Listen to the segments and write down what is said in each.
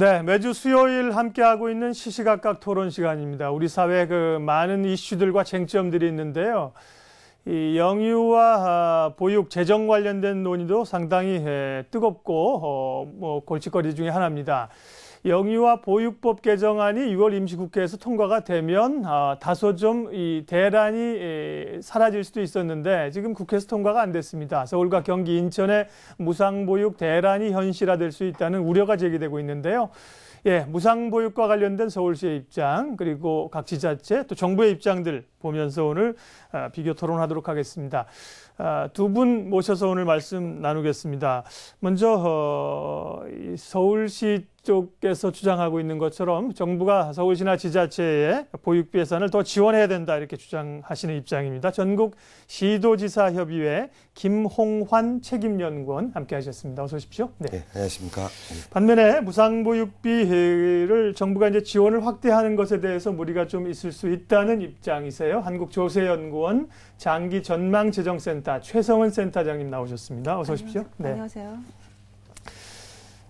네, 매주 수요일 함께하고 있는 시시각각 토론 시간입니다. 우리 사회 그 많은 이슈들과 쟁점들이 있는데요. 이 영유아 아, 보육 재정 관련된 논의도 상당히 예, 뜨겁고 어, 뭐 골칫거리 중의 하나입니다. 영유아 보육법 개정안이 6월 임시국회에서 통과가 되면 아, 다소 좀 이 대란이 사라질 수도 있었는데 지금 국회에서 통과가 안 됐습니다. 서울과 경기, 인천의 무상보육 대란이 현실화될 수 있다는 우려가 제기되고 있는데요. 예, 무상보육과 관련된 서울시의 입장 그리고 각 지자체 또 정부의 입장들 보면서 오늘 아, 비교 토론하도록 하겠습니다. 아, 두분 모셔서 오늘 말씀 나누겠습니다. 먼저 어, 서울시 쪽에서 주장하고 있는 것처럼 정부가 서울시나 지자체에 보육비 예산을 더 지원해야 된다 이렇게 주장하시는 입장입니다. 전국 시도지사협의회 김홍환 책임연구원 함께하셨습니다. 어서 오십시오. 네, 네 안녕하십니까. 네. 반면에 무상보육비를 정부가 이제 지원을 확대하는 것에 대해서 무리가 좀 있을 수 있다는 입장이세요. 한국조세연구원 장기전망재정센터 최성은 센터장님 나오셨습니다. 어서 오십시오. 안녕하세요. 네. 안녕하세요.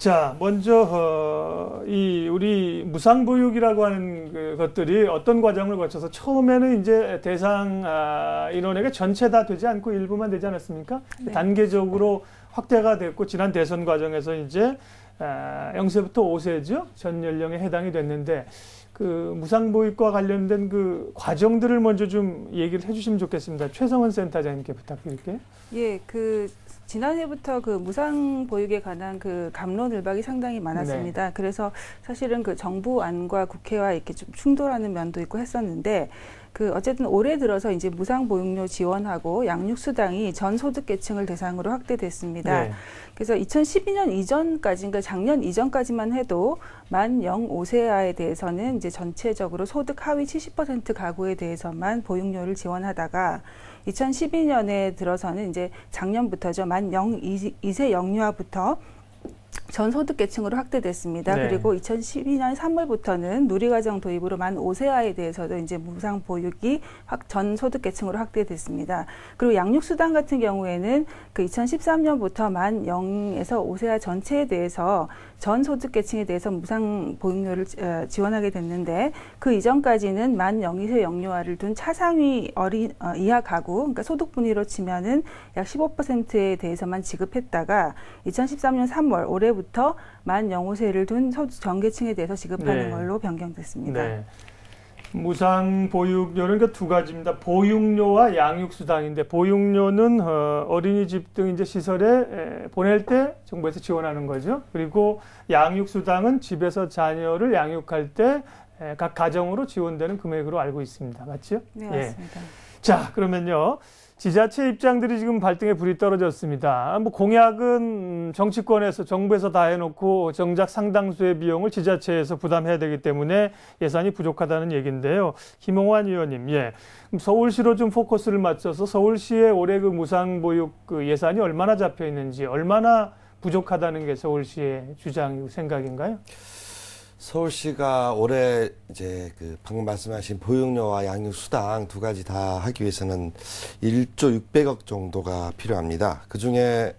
자, 먼저 어, 이 우리 무상보육이라고 하는 그 것들이 어떤 과정을 거쳐서 처음에는 이제 대상 아, 인원에게 전체 다 되지 않고 일부만 되지 않았습니까? 네. 단계적으로 확대가 됐고 지난 대선 과정에서 이제 아, 0세부터 5세죠 전 연령에 해당이 됐는데 그 무상보육과 관련된 그 과정들을 먼저 좀 얘기를 해주시면 좋겠습니다. 최성은 센터장님께 부탁드릴게요. 예, 그 지난해부터 그 무상보육에 관한 그 감론을박이 상당히 많았습니다. 네. 그래서 사실은 그 정부안과 국회와 이렇게 좀 충돌하는 면도 있고 했었는데 그 어쨌든 올해 들어서 이제 무상 보육료 지원하고 양육 수당이 전 소득 계층을 대상으로 확대됐습니다. 네. 그래서 2012년 이전까지 그러니까 작년 이전까지만 해도 만 0, 5세아에 대해서는 이제 전체적으로 소득 하위 70% 가구에 대해서만 보육료를 지원하다가 2012년에 들어서는 이제 작년부터죠. 만 0, 2세 영유아부터 전 소득계층으로 확대됐습니다. 네. 그리고 2012년 3월부터는 누리과정 도입으로 만 5세 아이에 대해서도 이제 무상 보육이 확, 전 소득계층으로 확대됐습니다. 그리고 양육수당 같은 경우에는 그 2013년부터 만 0에서 5세 아 전체에 대해서 전 소득 계층에 대해서 무상 보육료를 어, 지원하게 됐는데 그 이전까지는 만 영이세 영유아를 둔 차상위 어린 어, 이하 가구 그러니까 소득 분위로 치면은 약 15%에 대해서만 지급했다가 2013년 3월 올해부터 만 영오세를 둔 소득 전계층에 대해서 지급하는 네. 걸로 변경됐습니다. 네. 무상 보육료는 그러니까 두 가지입니다. 보육료와 양육수당인데 보육료는 어, 어린이집 등 이제 시설에 보낼 때 정부에서 지원하는 거죠. 그리고 양육수당은 집에서 자녀를 양육할 때 각 가정으로 지원되는 금액으로 알고 있습니다. 맞죠? 네, 예. 맞습니다. 예. 자, 그러면요. 지자체 입장들이 지금 발등에 불이 떨어졌습니다. 뭐 공약은 정치권에서 정부에서 다 해놓고 정작 상당수의 비용을 지자체에서 부담해야 되기 때문에 예산이 부족하다는 얘기인데요. 김홍환 의원님, 예, 서울시로 좀 포커스를 맞춰서 서울시의 올해 그 무상보육 그 예산이 얼마나 잡혀 있는지, 얼마나 부족하다는 게 서울시의 주장 생각인가요? 서울시가 올해 이제 그 방금 말씀하신 보육료와 양육 수당 두 가지 다 하기 위해서는 1조 600억 정도가 필요합니다. 그 중에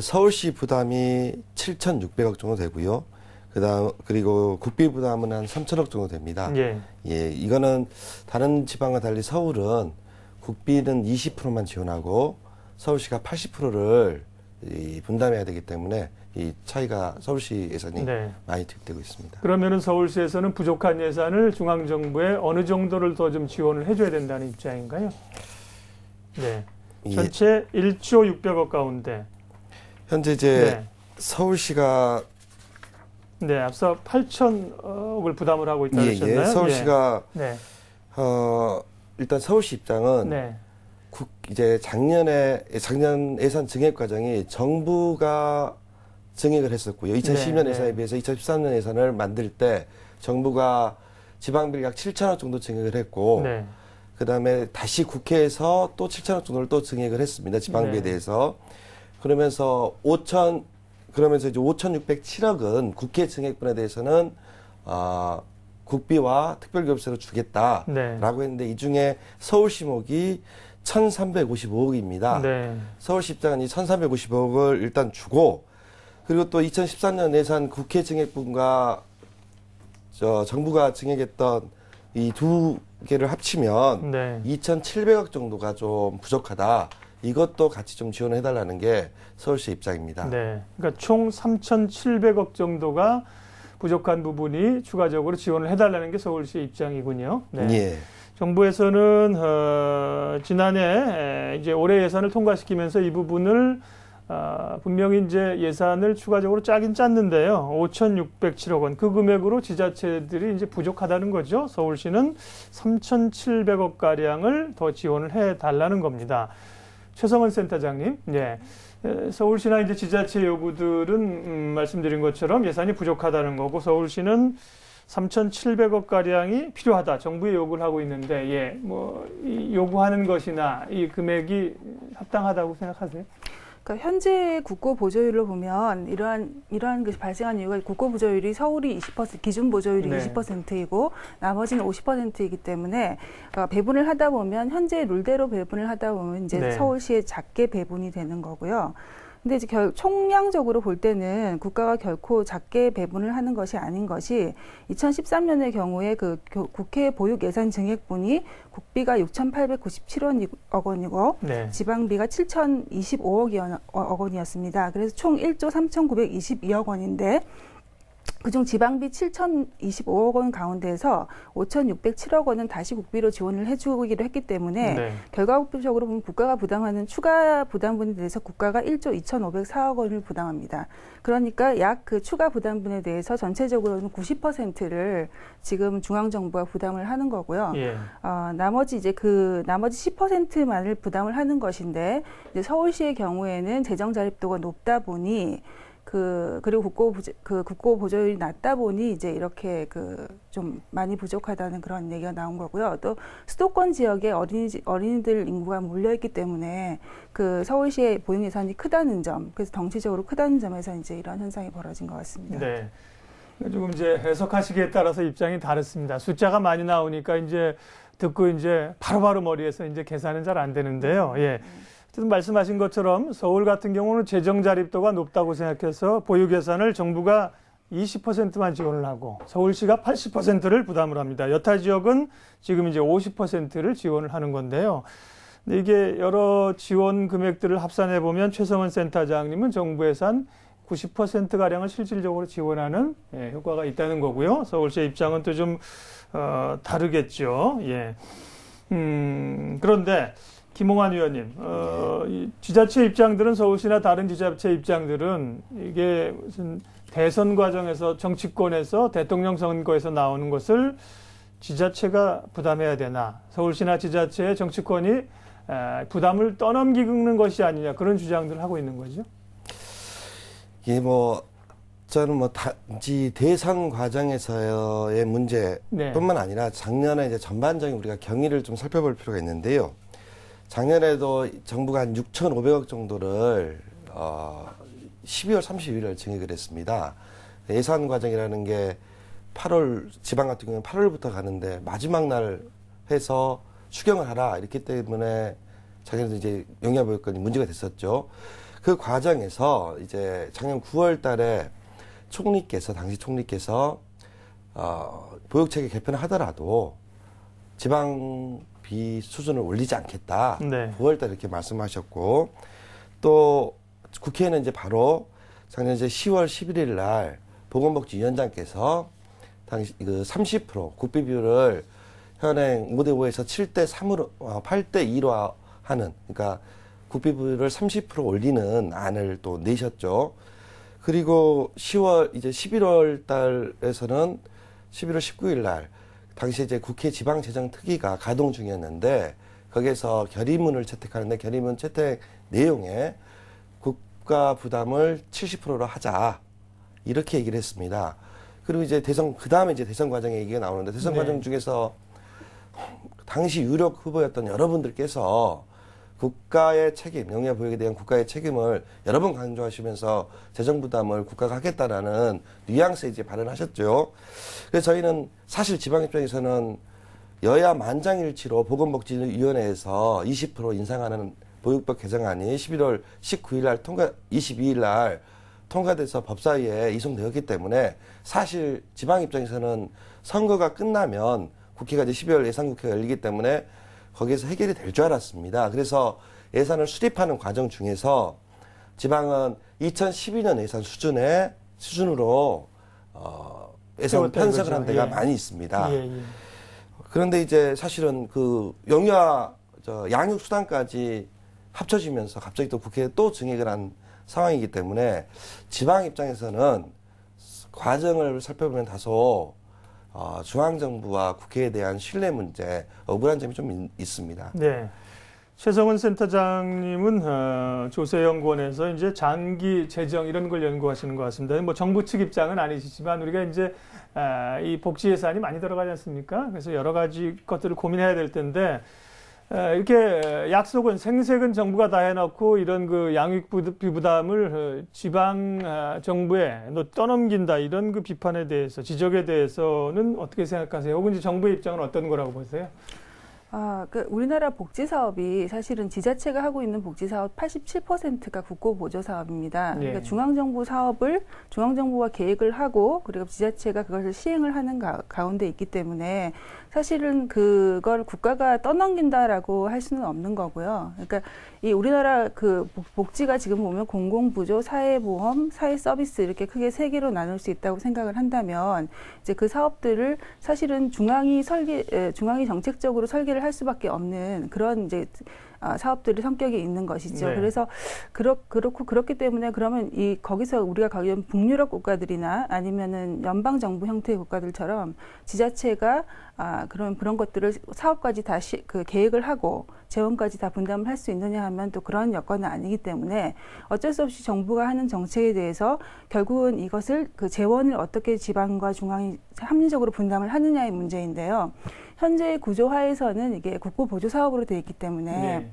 서울시 부담이 7,600억 정도 되고요. 그다음 그리고 국비 부담은 한 3천억 정도 됩니다. 예. 예, 이거는 다른 지방과 달리 서울은 국비는 20%만 지원하고 서울시가 80%를 이 분담해야 되기 때문에 이 차이가 서울시 예산이 네. 많이 득되고 있습니다. 그러면은 서울시에서는 부족한 예산을 중앙 정부에 어느 정도를 더 좀 지원을 해줘야 된다는 입장인가요? 네. 예. 전체 예. 1조 600억 가운데 현재 제 네. 서울시가 네 앞서 8천억을 부담을 하고 있다고 하셨나요? 예, 예. 서울시가 네. 네. 어, 일단 서울시 입장은 네. 국 이제 작년에 작년 예산 증액 과정이 정부가 증액을 했었고요. 2010년 예산에 비해서 2013년 예산을 만들 때 정부가 지방비를 약 7천억 정도 증액을 했고 네. 그다음에 다시 국회에서 또 7천억 정도를 또 증액을 했습니다. 지방비에 대해서. 그러면서 5천 그러면서 이제 5,607억은 국회 증액분에 대해서는 어, 국비와 특별교부세로 주겠다라고 네. 했는데 이 중에 서울시 목이 1,355억입니다. 네. 서울시 입장은 이 1,355억을 일단 주고 그리고 또 2013년 예산 국회 증액분과 저 정부가 증액했던 이 두 개를 합치면 네. 2,700억 정도가 좀 부족하다. 이것도 같이 좀 지원을 해달라는 게 서울시 입장입니다. 네. 그러니까 총 3,700억 정도가 부족한 부분이 추가적으로 지원을 해달라는 게 서울시 입장이군요. 네. 예. 정부에서는 어, 지난해 이제 올해 예산을 통과시키면서 이 부분을 아, 분명히 이제 예산을 추가적으로 짜긴 짰는데요. 5,607억 원. 그 금액으로 지자체들이 이제 부족하다는 거죠. 서울시는 3,700억 가량을 더 지원을 해 달라는 겁니다. 최성원 센터장님. 예. 서울시나 이제 지자체 요구들은 음, 말씀드린 것처럼 예산이 부족하다는 거고 서울시는 3,700억 가량이 필요하다. 정부에 요구를 하고 있는데 예. 뭐 요구하는 것이나 이 금액이 합당하다고 생각하세요? 그러니까 현재 국고 보조율로 보면 이러한 이러한 것이 그 발생한 이유가 국고 보조율이 서울이 20% 기준 보조율이 네. 20%이고 나머지는 50%이기 때문에 그러니까 배분을 하다 보면 현재 룰대로 배분을 하다 보면 이제 네. 서울시에 작게 배분이 되는 거고요. 근데 이제 결, 총량적으로 볼 때는 국가가 결코 작게 배분을 하는 것이 아닌 것이 2013년의 경우에 그 국회 보육 예산 증액분이 국비가 6,897억 원이고 네. 지방비가 7,025억 어, 원이었습니다. 그래서 총 1조 3,922억 원인데 그중 지방비 7,025억 원 가운데서 5,607억 원은 다시 국비로 지원을 해주기로 했기 때문에 네. 결과적으로 보면 국가가 부담하는 추가 부담분에 대해서 국가가 1조 2,504억 원을 부담합니다. 그러니까 약 그 추가 부담분에 대해서 전체적으로는 90%를 지금 중앙정부가 부담을 하는 거고요. 예. 어, 나머지 이제 그 나머지 10%만을 부담을 하는 것인데 이제 서울시의 경우에는 재정 자립도가 높다 보니 그 그리고 국고 보조, 그 국고 보조율이 낮다 보니 이제 이렇게 그 좀 많이 부족하다는 그런 얘기가 나온 거고요. 또 수도권 지역에 어린이 어린이들 인구가 몰려 있기 때문에 그 서울시의 보육 예산이 크다는 점, 그래서 덩치적으로 크다는 점에서 이제 이런 현상이 벌어진 것 같습니다. 네. 그러니까 조금 이제 해석하시기에 따라서 입장이 다릅니다. 숫자가 많이 나오니까 이제 듣고 이제 바로바로 바로 머리에서 이제 계산은 잘 안 되는데요. 예. 음. 어쨌든 말씀하신 것처럼 서울 같은 경우는 재정 자립도가 높다고 생각해서 보유 계산을 정부가 20%만 지원을 하고 서울시가 80%를 부담을 합니다. 여타 지역은 지금 이제 50%를 지원을 하는 건데요. 근데 이게 여러 지원 금액들을 합산해 보면 최성은 센터장님은 정부에서 한90% 가량을 실질적으로 지원하는 예, 효과가 있다는 거고요. 서울시의 입장은 또좀 어, 다르겠죠. 예. 음, 그런데 김홍환 의원님, 어, 이 지자체 입장들은 서울시나 다른 지자체 입장들은 이게 무슨 대선 과정에서 정치권에서 대통령 선거에서 나오는 것을 지자체가 부담해야 되나 서울시나 지자체의 정치권이 에, 부담을 떠넘기는 것이 아니냐 그런 주장들을 하고 있는 거죠. 예, 뭐 저는 뭐 단지 대상 과정에서의 문제뿐만 네. 아니라 작년에 이제 전반적인 우리가 경위를 좀 살펴볼 필요가 있는데요. 작년에도 정부가 한 6,500억 정도를 어, 12월 31일 에 증액을 했습니다. 예산 과정이라는 게 8월 지방 같은 경우는 8월부터 가는데 마지막 날 해서 추경을 하라 이렇게 때문에 작년에도 이제 영양보육권이 문제가 됐었죠. 그 과정에서 이제 작년 9월 달에 총리께서 당시 총리께서 어, 보육체계 개편을 하더라도 지방 비 수준을 올리지 않겠다. 네. 9월달 이렇게 말씀하셨고 또 국회는 이제 바로 작년 이제 10월 11일 날 보건복지위원장께서 당시 그 30% 국비 비율을 현행 5대 5에서 7대 3으로 8대 어, 2로 하는 그러니까 국비 비율을 30% 올리는 안을 또 내셨죠. 그리고 10월 이제 11월 달에서는 11월 19일 날 당시 이제 국회 지방재정특위가 가동 중이었는데 거기에서 결의문을 채택하는데 결의문 채택 내용에 국가 부담을 70%로 하자 이렇게 얘기를 했습니다. 그리고 이제 대선 그 다음에 이제 대선 과정에 얘기가 나오는데 대선 네. 과정 중에서 당시 유력 후보였던 여러분들께서 국가의 책임, 영양 보육에 대한 국가의 책임을 여러 번 강조하시면서 재정 부담을 국가가 하겠다라는 뉘앙스에 이제 발언하셨죠. 그래서 저희는 사실 지방 입장에서는 여야 만장일치로 보건복지위원회에서 20% 인상하는 보육법 개정안이 11월 19일 날 통과 22일 날 통과돼서 법사위에 이송되었기 때문에 사실 지방 입장에서는 선거가 끝나면 국회가 이제 12월 예산국회가 열리기 때문에 거기에서 해결이 될 줄 알았습니다. 그래서 예산을 수립하는 과정 중에서 지방은 2012년 예산 수준의 수준으로 어, 예산 편성을 한 데가 예. 많이 있습니다. 예, 예. 그런데 이제 사실은 그 영유아 저 양육 수당까지 합쳐지면서 갑자기 또 국회에 또 증액을 한 상황이기 때문에 지방 입장에서는 과정을 살펴보면 다소 어, 중앙정부와 국회에 대한 신뢰 문제 억울한 점이 좀 있, 있습니다. 네. 최성은 센터장님은 어, 조세연구원에서 이제 장기 재정 이런 걸 연구하시는 것 같습니다. 뭐 정부 측 입장은 아니시지만 우리가 이제 아, 이 복지 예산이 많이 들어가지 않습니까? 그래서 여러 가지 것들을 고민해야 될 텐데 이렇게 약속은 생색은 정부가 다 해놓고 이런 그 양육비 부담을 어, 지방 아, 정부에 떠넘긴다 이런 그 비판에 대해서 지적에 대해서는 어떻게 생각하세요? 혹은 정부의 입장은 어떤 거라고 보세요? 아, 그 우리나라 복지 사업이 사실은 지자체가 하고 있는 복지 사업 87%가 국고 보조 사업입니다. 네. 그러니까 예. 중앙 정부 사업을 중앙 정부가 계획을 하고 그리고 지자체가 그것을 시행을 하는 가, 가운데 있기 때문에 사실은 그걸 국가가 떠넘긴다라고 할 수는 없는 거고요. 그러니까 이 우리나라 그 복지가 지금 보면 공공부조, 사회보험, 사회서비스 이렇게 크게 세 개로 나눌 수 있다고 생각을 한다면 이제 그 사업들을 사실은 중앙이 설계, 중앙이 정책적으로 설계를 할 수밖에 없는 그런 이제 아, 사업들의 성격이 있는 것이죠. 네. 그래서 그렇, 그렇고 그렇기 때문에 그러면 이 거기서 우리가 가면 기 북유럽 국가들이나 아니면은 연방 정부 형태의 국가들처럼 지자체가 아, 그런 그런 것들을 사업까지 다시 그 계획을 하고 재원까지 다 분담을 할 수 있느냐 하면 또 그런 여건은 아니기 때문에 어쩔 수 없이 정부가 하는 정책에 대해서 결국은 이것을 그 재원을 어떻게 지방과 중앙이 합리적으로 분담을 하느냐의 문제인데요. 현재 구조 하에서는 이게 국고 보조 사업으로 되어 있기 때문에 네.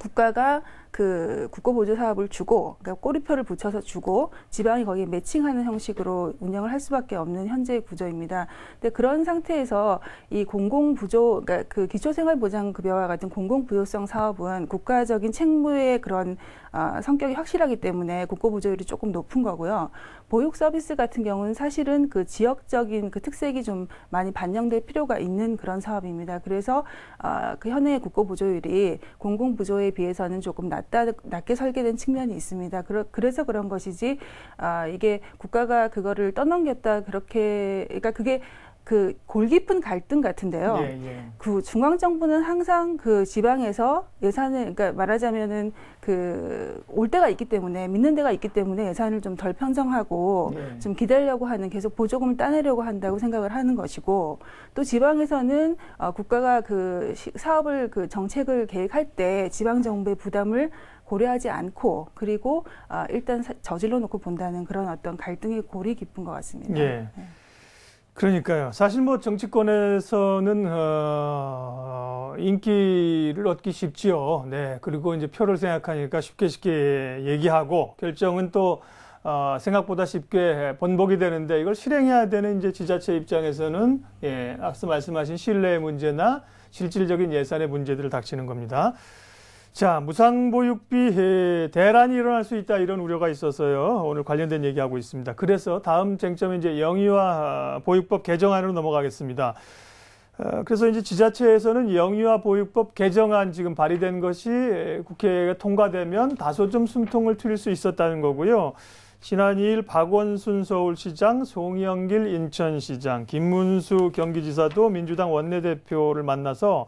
국가가 그 국고보조 사업을 주고 그러니까 꼬리표를 붙여서 주고 지방이 거기에 매칭하는 형식으로 운영을 할 수밖에 없는 현재의 구조입니다. 그런데 그런 상태에서 이 공공부조 그러니까 그 기초생활보장급여와 같은 공공부조성 사업은 국가적인 책무의 그런 어, 성격이 확실하기 때문에 국고부조율이 조금 높은 거고요. 보육 서비스 같은 경우는 사실은 그 지역적인 그 특색이 좀 많이 반영될 필요가 있는 그런 사업입니다. 그래서 어, 그 현행의 국고보조율이 공공부조에 비해서는 조금 낮. 낮다, 낮게 설계된 측면이 있습니다. 그러, 그래서 그런 것이지, 아, 이게 국가가 그거를 떠넘겼다, 그렇게, 그러니까 그게 그 골깊은 갈등 같은데요. 예, 예. 그 중앙 정부는 항상 그 지방에서 예산을 그러니까 말하자면은 그 올 때가 있기 때문에 믿는 데가 있기 때문에 예산을 좀 덜 편성하고 예. 네. 좀기다려고 하는 계속 보조금을 따내려고 한다고 생각을 하는 것이고 또 지방에서는 어, 국가가 그 시, 사업을 그 정책을 계획할 때 지방 정부의 부담을 고려하지 않고 그리고 어, 일단 저질러 놓고 본다는 그런 어떤 갈등의 골이 깊은 것 같습니다. 예. 네. 그러니까요. 사실 뭐 정치권에서는 어, 인기를 얻기 쉽지요. 네. 그리고 이제 표를 생각하니까 쉽게 쉽게 얘기하고 결정은 또 어, 생각보다 쉽게 번복이 되는데 이걸 실행해야 되는 이제 지자체 입장에서는 예, 앞서 말씀하신 신뢰의 문제나 실질적인 예산의 문제들을 닥치는 겁니다. 자, 무상보육비 대란이 일어날 수 있다 이런 우려가 있어서요. 오늘 관련된 얘기하고 있습니다. 그래서 다음 쟁점은 이제 영유아 보육법 개정안으로 넘어가겠습니다. 어, 그래서 이제 지자체에서는 영유아 보육법 개정안 지금 발의된 것이 국회가 통과되면 다소 좀 숨통을 트일 수 있었다는 거고요. 지난 2일 박원순 서울시장, 송영길 인천시장, 김문수 경기지사도 민주당 원내대표를 만나서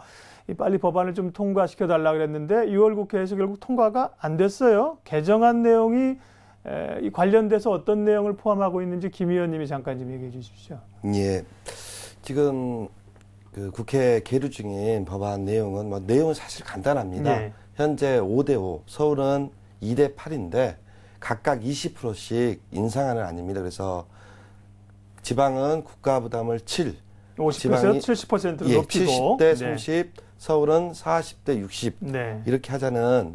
빨리 법안을 좀 통과시켜 달라 그랬는데 6월 국회에서 결국 통과가 안 됐어요. 개정안 내용이 관련돼서 어떤 내용을 포함하고 있는지 김 의원님이 잠깐 좀 얘기해 주십시오. 예. 지금 그 국회 계류 중인 법안 내용은 뭐 내용은 사실 간단합니다. 네. 현재 5대 5, 서울은 2대 8인데 각각 20%씩 인상하는 아닙니다. 그래서 지방은 국가 부담을 7, 50%에서 70%로 예, 높이고 70대 30, 네. 서울은 40대 60 네. 이렇게 하자는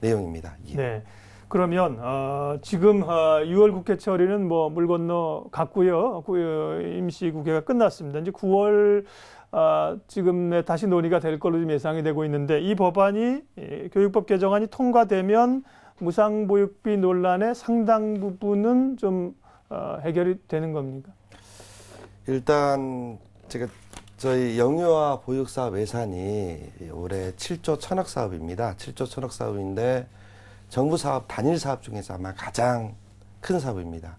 내용입니다. 예. 네. 그러면 어, 지금 어, 6월 국회처리는뭐물 건너 갔고요. 어, 임시 국회가 끝났습니다. 이제 9월 어, 아, 지금 다시 논의가 될 걸로 좀 예상이 되고 있는데 이 법안이 교육법 개정안이 통과되면 무상보육비 논란의 상당 부분은 좀 어, 해결이 되는 겁니까? 일단 제가 저희 영유아 보육사업 예산이 올해 7조 천억 사업입니다. 7조 천억 사업인데 정부 사업 단일 사업 중에서 아마 가장 큰 사업입니다.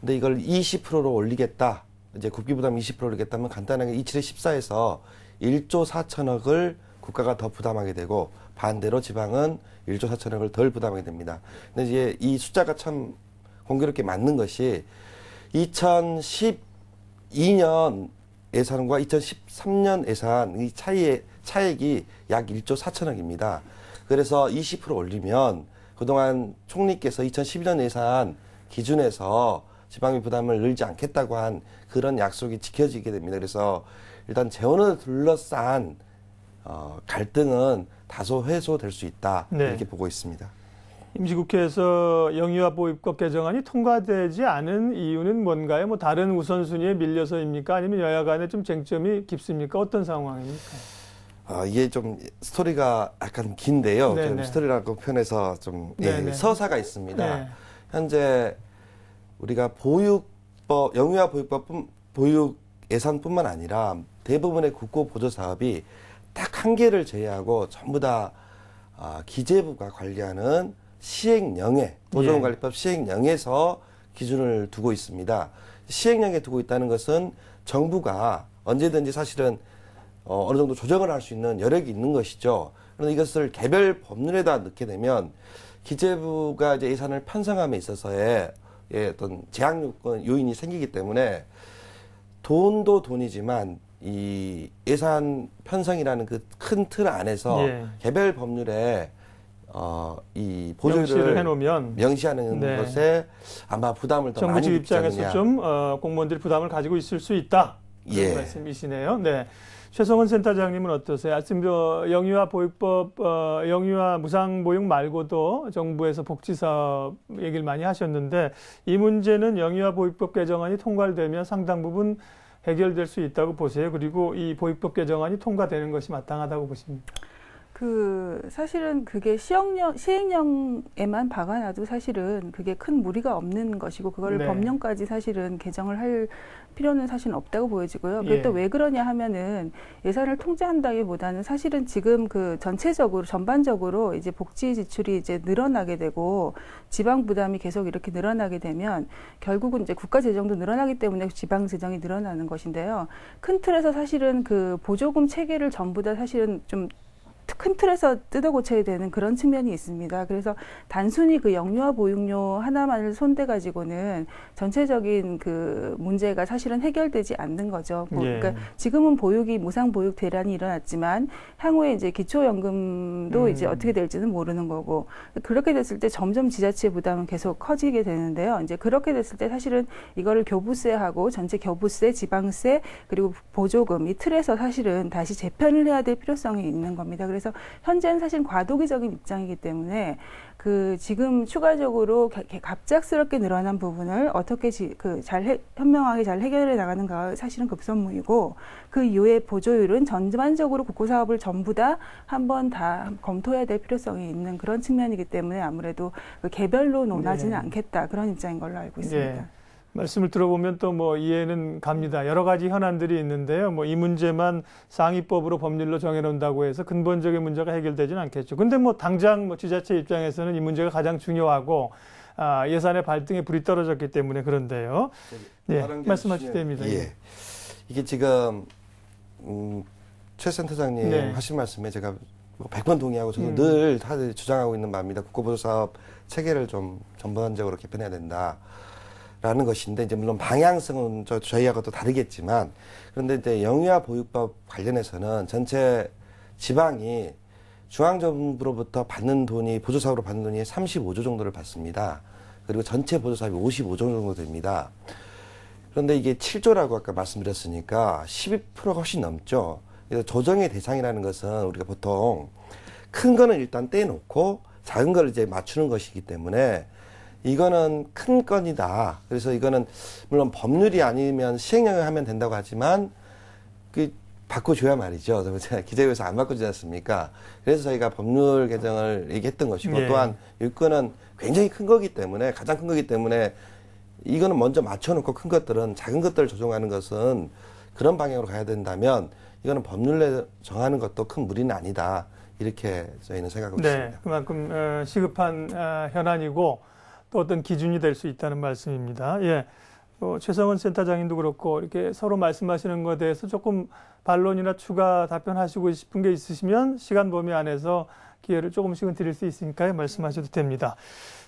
근데 이걸 20%로 올리겠다. 이제 국비 부담 20%로 올리겠다면 간단하게 27에 14에서 1조 4천억을 국가가 더 부담하게 되고 반대로 지방은 1조 4천억을 덜 부담하게 됩니다. 근데 이제 이 숫자가 참 공교롭게 맞는 것이 2012년 예산과 2013년 예산의 차이의 차액이 약 1조 4천억입니다. 그래서 20% 올리면 그동안 총리께서 2011년 예산 기준에서 지방의 부담을 늘지 않겠다고 한 그런 약속이 지켜지게 됩니다. 그래서 일단 재원을 둘러싼 어, 갈등은 다소 해소될 수 있다 네. 이렇게 보고 있습니다. 임시국회에서 영유아 보호입법 개정안이 통과되지 않은 이유는 뭔가요? 뭐 다른 우선순위에 밀려서입니까? 아니면 여야 간에 좀 쟁점이 깊습니까? 어떤 상황입니까? 아, 이게 좀 스토리가 약간 긴데요. 좀 스토리라고 편에서 좀 예, 서사가 있습니다. 네. 현재 우리가 보육법, 영유아 보육법, 보육 예산뿐만 아니라 대부분의 국고 보조 사업이 딱 한 개를 제외하고 전부 다 아, 기재부가 관리하는 시행령에 보존관리법 예. 시행령에서 기준을 두고 있습니다. 시행령에 두고 있다는 것은 정부가 언제든지 사실은 어, 어느 정도 조정을 할 수 있는 여력이 있는 것이죠. 그런데 이것을 개별 법률에다 넣게 되면 기재부가 이제 예산을 편성함에 있어서의 예, 어떤 제약 요건 요인이 생기기 때문에 돈도 돈이지만 이 예산 편성이라는 그 큰 틀 안에서 예. 개별 법률에 어, 이 보조율을 해놓으면 명시하는 네. 것에 아마 부담을 더 많이 정부집 입장에서 좀 어, 공무원들이 부담을 가지고 있을 수 있다 그런 예. 말씀이시네요. 네. 최성원 센터장님은 어떠세요? 아침 저 영유아 보육법, 어, 영유아 무상 보육 말고도 정부에서 복지 사업 얘기를 많이 하셨는데 이 문제는 영유아 보육법 개정안이 통과되면 상당 부분 해결될 수 있다고 보세요. 그리고 이 보육법 개정안이 통과되는 것이 마땅하다고 보십니까? 그 사실은 그게 시행령 시행령에만 박아놔도 사실은 그게 큰 무리가 없는 것이고 그걸 네. 법령까지 사실은 개정을 할 필요는 사실 없다고 보여지고요. 그게 예. 또왜 그러냐 하면은 예산을 통제한다기보다는 사실은 지금 그 전체적으로 전반적으로 이제 복지 지출이 이제 늘어나게 되고 지방 부담이 계속 이렇게 늘어나게 되면 결국은 이제 국가 재정도 늘어나기 때문에 지방 재정이 늘어나는 것인데요. 큰 틀에서 사실은 그 보조금 체계를 전부 다 사실은 좀큰 틀에서 뜯어 고쳐야 되는 그런 측면이 있습니다. 그래서 단순히 그 영유아 보육료 하나만을 손대 가지고는 전체적인 그 문제가 사실은 해결되지 않는 거죠. 뭐 예. 그러니까 지금은 보육이 무상 보육 대란이 일어났지만 향후에 이제 기초연금도 음. 이제 어떻게 될지는 모르는 거고 그렇게 됐을 때 점점 지자체 부담은 계속 커지게 되는데요. 이제 그렇게 됐을 때 사실은 이거를 교부세하고 전체 교부세, 지방세 그리고 보조금 이 틀에서 사실은 다시 재편을 해야 될 필요성이 있는 겁니다. 그래서 현재는 사실 과도기적인 입장이기 때문에 그 지금 추가적으로 갑작스럽게 늘어난 부분을 어떻게 그잘 현명하게 잘 해결해 나가는가 사실은 급선무이고 그 이후에 보조율은 전반적으로 국고 사업을 전부 다 한 번 다 검토해야 될 필요성이 있는 그런 측면이기 때문에 아무래도 그 개별로 논하지는 네. 않겠다 그런 입장인 걸로 알고 있습니다. 네. 말씀을 들어보면 또 뭐 이해는 갑니다. 여러 가지 현안들이 있는데요. 뭐 이 문제만 상위법으로 법률로 정해놓는다고 해서 근본적인 문제가 해결되지는 않겠죠. 근데 뭐 당장 뭐 지자체 입장에서는 이 문제가 가장 중요하고 아, 예산의 발등에 불이 떨어졌기 때문에 그런데요. 예, 말씀하실 때입니다. 예. 예. 이게 지금 음, 최 센터장님 네. 하신 말씀에 제가 100번 뭐 동의하고 저도 음. 늘 다들 주장하고 있는 바입니다. 국고보조 사업 체계를 좀 전반적으로 개편해야 된다. 라는 것인데 이제 물론 방향성은 저, 저희하고 또 다르겠지만 그런데 이제 영유아 보육법 관련해서는 전체 지방이 중앙정부로부터 받는 돈이 보조사업으로 받는 돈이 35조 정도를 받습니다. 그리고 전체 보조사업이 55조 정도 됩니다. 그런데 이게 7조라고 아까 말씀드렸으니까 12%가 훨씬 넘죠. 그래서 조정의 대상이라는 것은 우리가 보통 큰 거는 일단 떼놓고 작은 거를 이제 맞추는 것이기 때문에 이거는 큰 건이다. 그래서 이거는 물론 법률이 아니면 시행령을 하면 된다고 하지만 그 바꿔줘야 말이죠. 제가 기재부에서 안 바꿔주지 않습니까? 그래서 저희가 법률 개정을 얘기했던 것이고 예. 또한 유권은 굉장히 큰 거기 때문에 가장 큰 거기 때문에 이거는 먼저 맞춰놓고 큰 것들은 작은 것들을 조정하는 것은 그런 방향으로 가야 된다면 이거는 법률에 정하는 것도 큰 무리는 아니다. 이렇게 저희는 생각하고 네, 있습니다. 그만큼 어, 시급한 아, 현안이고 또 어떤 기준이 될 수 있다는 말씀입니다. 예. 어, 최성원 센터장님도 그렇고 이렇게 서로 말씀하시는 것에 대해서 조금 반론이나 추가 답변하시고 싶은 게 있으시면 시간 범위 안에서 기회를 조금씩은 드릴 수 있으니까 말씀하셔도 됩니다.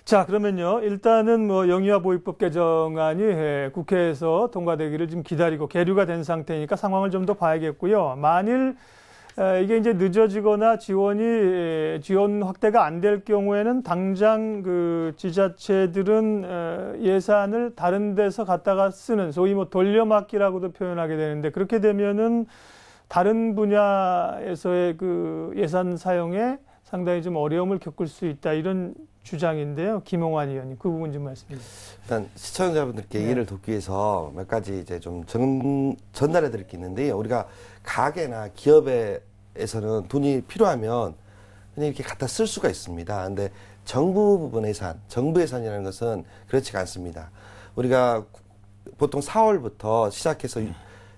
자, 그러면요. 일단은 뭐 영유아 보육법 개정안이 예, 국회에서 통과되기를 지금 기다리고 계류가 된 상태니까 상황을 좀 더 봐야겠고요. 만일 이게 이제 늦어지거나 지원이 지원 확대가 안 될 경우에는 당장 그 지자체들은 예산을 다른 데서 갖다가 쓰는 소위 뭐 돌려막기라고도 표현하게 되는데 그렇게 되면은 다른 분야에서의 그 예산 사용에 상당히 좀 어려움을 겪을 수 있다 이런 주장인데요. 김홍환 의원님 그 부분 좀 말씀해 주세요. 일단 시청자분들께 이를 네. 돕기 위해서 몇 가지 이제 좀 전, 전달해 드릴 게 있는데요. 우리가 가게나 기업의 에서는 돈이 필요하면 그냥 이렇게 갖다 쓸 수가 있습니다. 근데 정부 부분 예산, 정부 예산이라는 것은 그렇지가 않습니다. 우리가 보통 4월부터 시작해서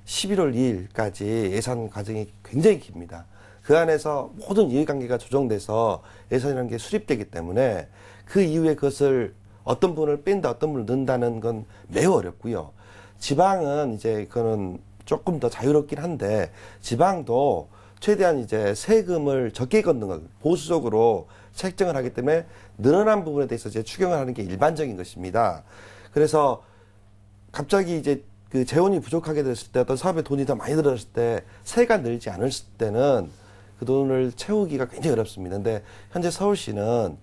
11월 2일까지 예산 과정이 굉장히 깁니다. 그 안에서 모든 이해관계가 조정돼서 예산이라는 게 수립되기 때문에 그 이후에 그것을 어떤 분을 뺀다, 어떤 분을 넣는다는 건 매우 어렵고요. 지방은 이제 그거는 조금 더 자유롭긴 한데 지방도 최대한 이제 세금을 적게 걷는 걸 보수적으로 책정을 하기 때문에 늘어난 부분에 대해서 이제 추경을 하는 게 일반적인 것입니다. 그래서 갑자기 이제 그 재원이 부족하게 됐을 때 어떤 사업에 돈이 더 많이 들었을 때 세가 늘지 않을 때는 그 돈을 채우기가 굉장히 어렵습니다. 근데 현재 서울시는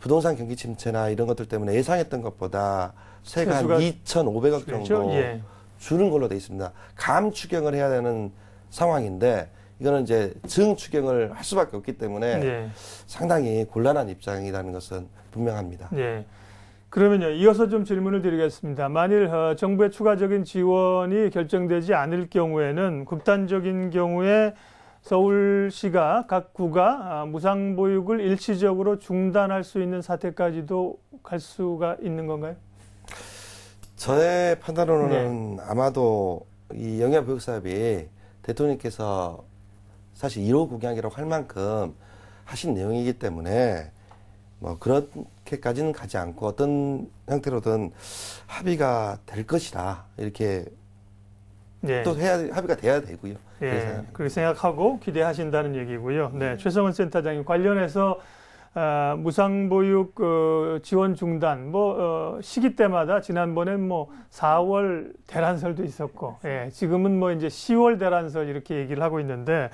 부동산 경기 침체나 이런 것들 때문에 예상했던 것보다 세가 한 2,500억 정도 그 예. 주는 걸로 돼 있습니다. 감추경을 해야 되는 상황인데 이거는 이제 증 추경을 할 수밖에 없기 때문에 네. 상당히 곤란한 입장이라는 것은 분명합니다. 네. 그러면요, 이어서 좀 질문을 드리겠습니다. 만일 어, 정부의 추가적인 지원이 결정되지 않을 경우에는 극단적인 경우에 서울시가 각 구가 아, 무상 보육을 일시적으로 중단할 수 있는 사태까지도 갈 수가 있는 건가요? 저의 판단으로는 네. 아마도 이 영양 보육 사업이 대통령께서 사실 1호 공약이라고 할 만큼 하신 내용이기 때문에 뭐 그렇게까지는 가지 않고 어떤 형태로든 합의가 될 것이다 이렇게 예. 또 해야 합의가 돼야 되고요. 예. 그래서. 그렇게 생각하고 기대하신다는 얘기고요. 네, 음. 최성은 센터장님 관련해서 아, 무상보육 어, 지원 중단 뭐 어, 시기 때마다 지난번엔 뭐 4월 대란설도 있었고 예, 지금은 뭐 이제 10월 대란설 이렇게 얘기를 하고 있는데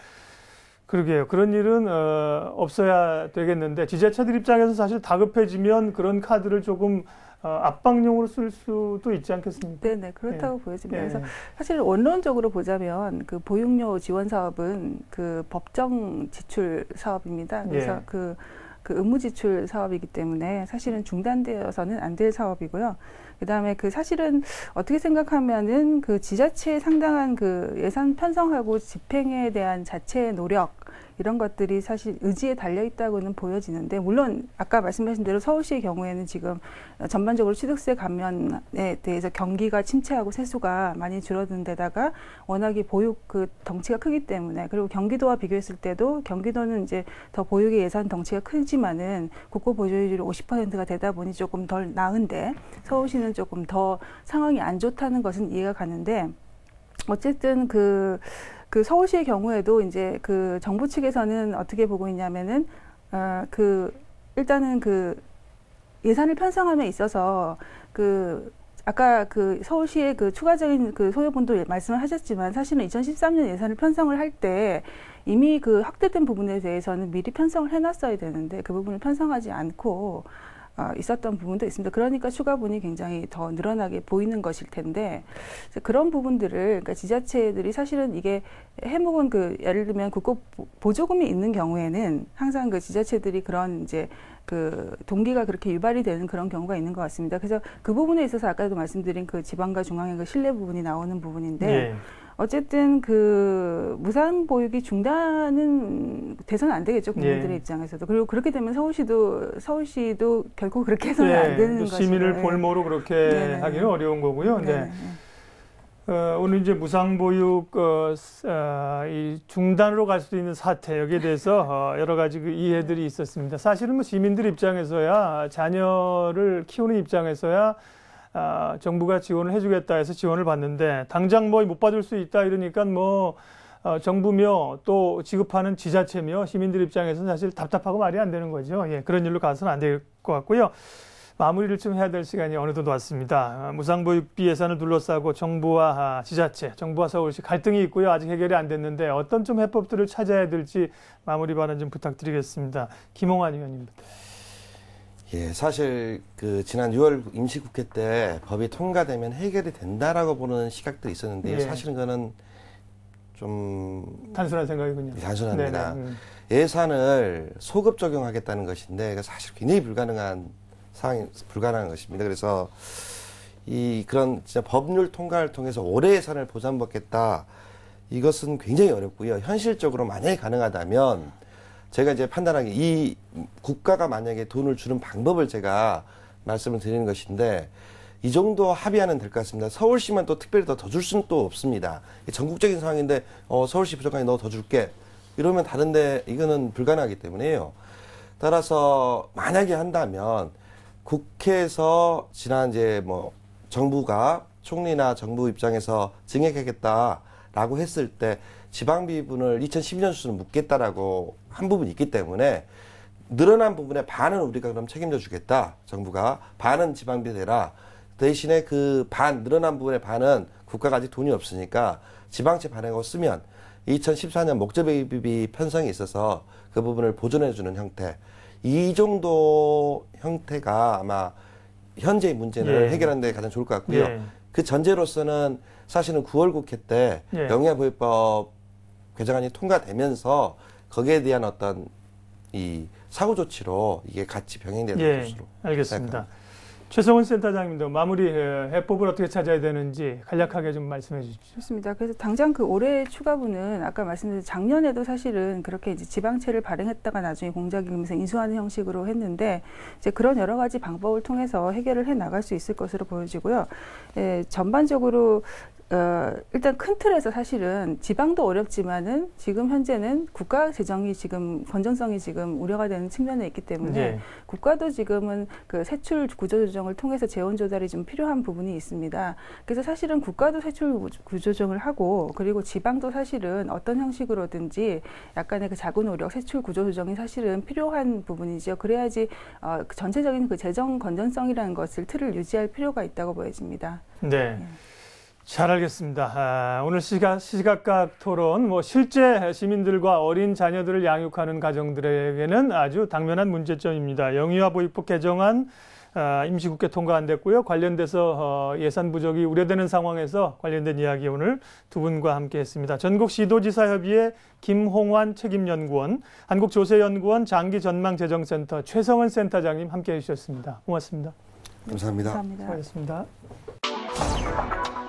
그러게요. 그런 일은 어, 없어야 되겠는데 지자체들 입장에서 사실 다급해지면 그런 카드를 조금 어, 압박용으로 쓸 수도 있지 않겠습니까? 네네 네. 그렇다고 예. 보여집니다. 예. 그래서 사실 원론적으로 보자면 그 보육료 지원 사업은 그 법정 지출 사업입니다. 그래서 예. 그, 그 의무 지출 사업이기 때문에 사실은 중단되어서는 안 될 사업이고요. 그다음에 그 사실은 어떻게 생각하면은 그 지자체의 상당한 그 예산 편성하고 집행에 대한 자체의 노력 이런 것들이 사실 의지에 달려 있다고는 보여지는데 물론 아까 말씀하신 대로 서울시의 경우에는 지금 전반적으로 취득세 감면에 대해서 경기가 침체하고 세수가 많이 줄어든 데다가 워낙에 보육 그 덩치가 크기 때문에 그리고 경기도와 비교했을 때도 경기도는 이제 더 보육의 예산 덩치가 크지만은 국고 보조율이 50%가 되다 보니 조금 덜 나은데 서울시는 조금 더 상황이 안 좋다는 것은 이해가 가는데 어쨌든 그그 서울시의 경우에도 이제 그 정부 측에서는 어떻게 보고 있냐면은 어, 그 일단은 그 예산을 편성함에 있어서 그 아까 그 서울시의 그 추가적인 그 소요분도 예, 말씀을 하셨지만 사실은 2013년 예산을 편성을 할 때 이미 그 확대된 부분에 대해서는 미리 편성을 해놨어야 되는데 그 부분을 편성하지 않고 어, 있었던 부분도 있습니다. 그러니까 추가분이 굉장히 더 늘어나게 보이는 것일 텐데 그런 부분들을 그러니까 지자체들이 사실은 이게 해묵은 그 예를 들면 국고 보조금이 있는 경우에는 항상 그 지자체들이 그런 이제 그 동기가 그렇게 유발이 되는 그런 경우가 있는 것 같습니다. 그래서 그 부분에 있어서 아까도 말씀드린 그 지방과 중앙의 그 신뢰 부분이 나오는 부분인데 예. 어쨌든 그 무상 보육이 중단은 돼서는 안 되겠죠 국민들의 예. 입장에서도 그리고 그렇게 되면 서울시도 서울시도 결코 그렇게 해서는 예. 안 되는 거죠. 시민을 예. 볼모로 그렇게 네 하기는 어려운 거고요. 네네. 네. 어, 오늘 이제 무상보육 어, 어, 이 중단으로 갈 수도 있는 사태 여기에 대해서 어, 여러 가지 그 이해들이 있었습니다. 사실은 뭐 시민들 입장에서야 자녀를 키우는 입장에서야 아, 정부가 지원을 해주겠다 해서 지원을 받는데 당장 뭐 못 받을 수 있다 이러니까 뭐 어, 정부며 또 지급하는 지자체며 시민들 입장에서는 사실 답답하고 말이 안 되는 거죠. 예, 그런 일로 가서는 안 될 것 같고요. 마무리를 좀 해야 될 시간이 어느덧 왔습니다. 아, 무상보육비 예산을 둘러싸고 정부와 아, 지자체, 정부와 서울시 갈등이 있고요. 아직 해결이 안 됐는데 어떤 좀 해법들을 찾아야 될지 마무리 발언 좀 부탁드리겠습니다. 김홍환 의원님부터. 예, 사실 그 지난 6월 임시국회 때 법이 통과되면 해결이 된다라고 보는 시각도 있었는데요. 예. 사실은 그는 좀 단순한 생각이군요. 단순합니다. 네, 네 음. 예산을 소급 적용하겠다는 것인데 사실 굉장히 불가능한 상황 불가능한 것입니다. 그래서 이 그런 진짜 법률 통과를 통해서 올해 예산을 보장받겠다 이것은 굉장히 어렵고요. 현실적으로 만약에 가능하다면 제가 이제 판단하기 이 국가가 만약에 돈을 주는 방법을 제가 말씀을 드리는 것인데 이 정도 합의하는 될 것 같습니다. 서울시만 또 특별히 더 줄 수는 또 없습니다. 전국적인 상황인데 어, 서울시 부족하니 너더 줄게 이러면 다른데 이거는 불가능하기 때문에요. 따라서 만약에 한다면 국회에서 지난 이제 뭐 정부가 총리나 정부 입장에서 증액하겠다라고 했을 때 지방비분을 2012년 수준 묶겠다라고 한 부분 이 있기 때문에 늘어난 부분의 반은 우리가 그럼 책임져 주겠다. 정부가 반은 지방비 대라. 대신에 그 반 늘어난 부분의 반은 국가가 아직 돈이 없으니까 지방채 반행하고 쓰면 2014년 목재배비 편성이 있어서 그 부분을 보존해 주는 형태. 이 정도 형태가 아마 현재의 문제를 예. 해결하는 데 가장 좋을 것 같고요. 예. 그 전제로서는 사실은 9월 국회 때 예. 영야보유법 개정안이 통과되면서 거기에 대한 어떤 이사고 조치로 이게 같이 병행되는 예, 것으로 알겠습니다. 생각합니다. 최성훈 센터장님도 마무리 예, 해법을 어떻게 찾아야 되는지 간략하게 좀 말씀해 주십시오. 좋습니다. 그래서 당장 그 올해 추가분은 아까 말씀드린 작년에도 사실은 그렇게 이제 지방채를 발행했다가 나중에 공작임에서 인수하는 형식으로 했는데 이제 그런 여러 가지 방법을 통해서 해결을 해 나갈 수 있을 것으로 보여지고요. 예, 전반적으로 어, 일단 큰 틀에서 사실은 지방도 어렵지만은 지금 현재는 국가 재정이 지금 건전성이 지금 우려가 되는 측면에 있기 때문에 예. 국가도 지금은 그 세출 구조 조정을 통해서 재원 조달이 좀 필요한 부분이 있습니다. 그래서 사실은 국가도 세출 구조 조정을 하고 그리고 지방도 사실은 어떤 형식으로든지 약간의 그 자구 노력 세출 구조 조정이 사실은 필요한 부분이죠. 그래야지 어, 그 전체적인 그 재정 건전성이라는 것을 틀을 유지할 필요가 있다고 보여집니다. 네. 예. 잘 알겠습니다. 아, 오늘 시각, 시각각 토론, 뭐 실제 시민들과 어린 자녀들을 양육하는 가정들에게는 아주 당면한 문제점입니다. 영유아 보육법 개정안 아, 임시국회 통과 안 됐고요. 관련돼서 어, 예산 부족이 우려되는 상황에서 관련된 이야기 오늘 두 분과 함께했습니다. 전국 시도지사협의회 김홍환 책임연구원, 한국조세연구원 장기전망재정센터 최성은 센터장님 함께해 주셨습니다. 고맙습니다. 감사합니다. 감사합니다. 고하습니다